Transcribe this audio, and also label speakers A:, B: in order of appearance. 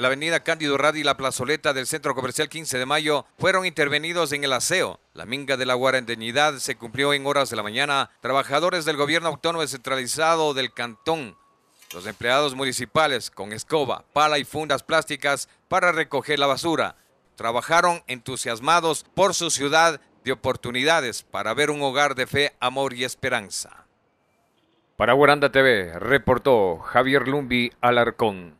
A: la avenida Cándido Radi y la plazoleta del Centro Comercial 15 de Mayo fueron intervenidos en el aseo. La minga de la guarandeñidad se cumplió en horas de la mañana. Trabajadores del gobierno autónomo descentralizado del cantón los empleados municipales con escoba, pala y fundas plásticas para recoger la basura trabajaron entusiasmados por su ciudad de oportunidades para ver un hogar de fe, amor y esperanza.
B: Para Guaranda TV reportó Javier Lumbi Alarcón.